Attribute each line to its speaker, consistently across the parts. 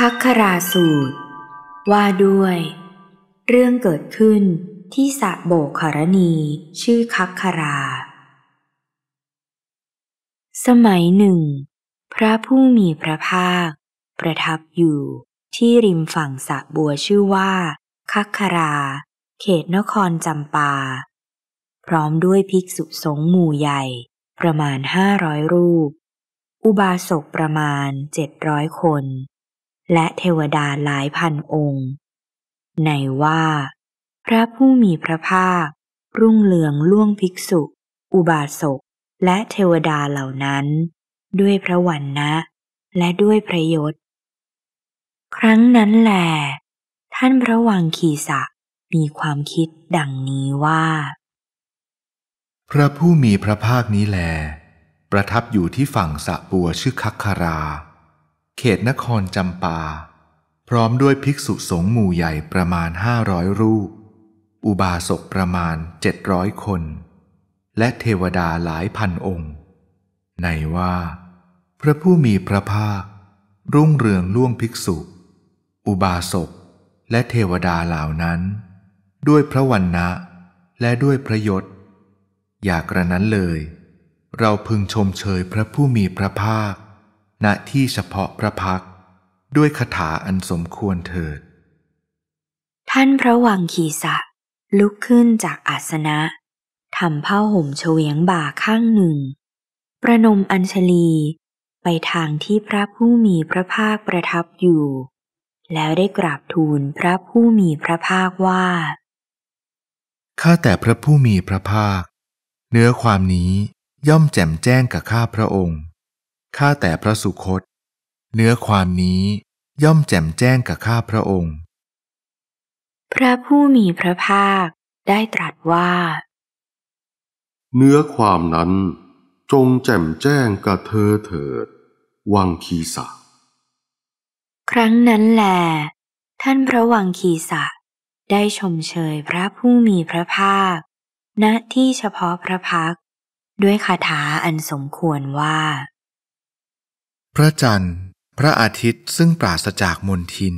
Speaker 1: คักคราสูตร ว่าด้วย เรื่องเกิดขึ้นที่สะโบกขรณี ชื่อคักครา สมัยหนึ่ง พระผู้มีพระภาค ประทับอยู่ที่ริมฝั่งสะบัวชื่อว่า คักครา เขตนครจำปา พร้อมด้วยภิกษุสงฆ์หมู่ใหญ่ ประมาณห้าร้อยรูป อุบาสกประมาณเจ็ดร้อยคนและเทวดาหลายพันองค์ ในว่า พระผู้มีพระภาค รุ่งเรืองล่วงภิกษุ อุบาสกและเทวดาเหล่านั้น ด้วยพระวันนะและด้วยพระยศครั้งนั้นแหลท่านพระวังขีสะมีความคิดดังนี้ว่า
Speaker 2: พระผู้มีพระภาคนี้แล ประทับอยู่ที่ฝั่งสะบัวชื่อคัคคาราเขตนครจำปา พร้อมด้วยภิกษุสงฆ์หมู่ใหญ่ประมาณ500 รูป อุบาสกประมาณ 700 คน และเทวดาหลายพันองค์ ในว่าพระผู้มีพระภาค รุ่งเรืองล่วงภิกษุ อุบาสก และเทวดาเหล่านั้น ด้วยพระวันนะและด้วยพระยศอย่ากระนั้นเลย เราพึงชมเชยพระผู้มีพระภาคณที่เฉพาะพระพักด้วยคาถาอันสมควรเถิด
Speaker 1: ท่านพระวังคีสะลุกขึ้นจากอาสนะทำผ้าห่มเฉวียงบ่าข้างหนึ่ง ประนมอัญชลีไปทางที่พระผู้มีพระภาคประทับอยู่ แล้วได้กราบทูลพระผู้มีพระภาคว่า
Speaker 2: ข้าแต่พระผู้มีพระภาค เนื้อความนี้ย่อมแจ่มแจ้งกับข้าพระองค์ข้าแต่พระสุคตเนื้อความนี้ย่อมแจ่มแจ้งกับข้าพระองค์
Speaker 1: พระผู้มีพระภาคได้ตรัสว่า
Speaker 2: เนื้อความนั้น จงแจ่มแจ้งกับเธอเถิด วังคีสะ
Speaker 1: ครั้งนั้นแหลท่านพระวังคีสะได้ชมเชยพระผู้มีพระภาค ณที่เฉพาะพระพักด้วยคาถาอันสมควรว่า
Speaker 2: พระจันทร์พระอาทิตย์ซึ่งปราศจากมนทิน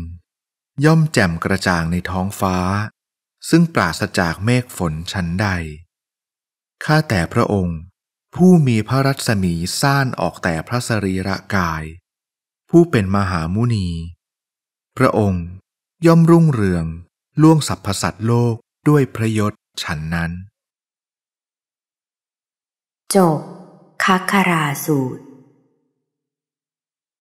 Speaker 2: ย่อมแจ่มกระจ่างในท้องฟ้า ซึ่งปราศจากเมฆฝนชั้นใดข้าแต่พระองค์ผู้มีพระรัศมีซ่านออกแต่พระสรีระกาย ผู้เป็นมหามุนี พระองค์ย่อมรุ่งเรืองล่วงสรรพสัตว์โลกด้วยพระยศฉันนั้น
Speaker 1: จบคัคคราสูตร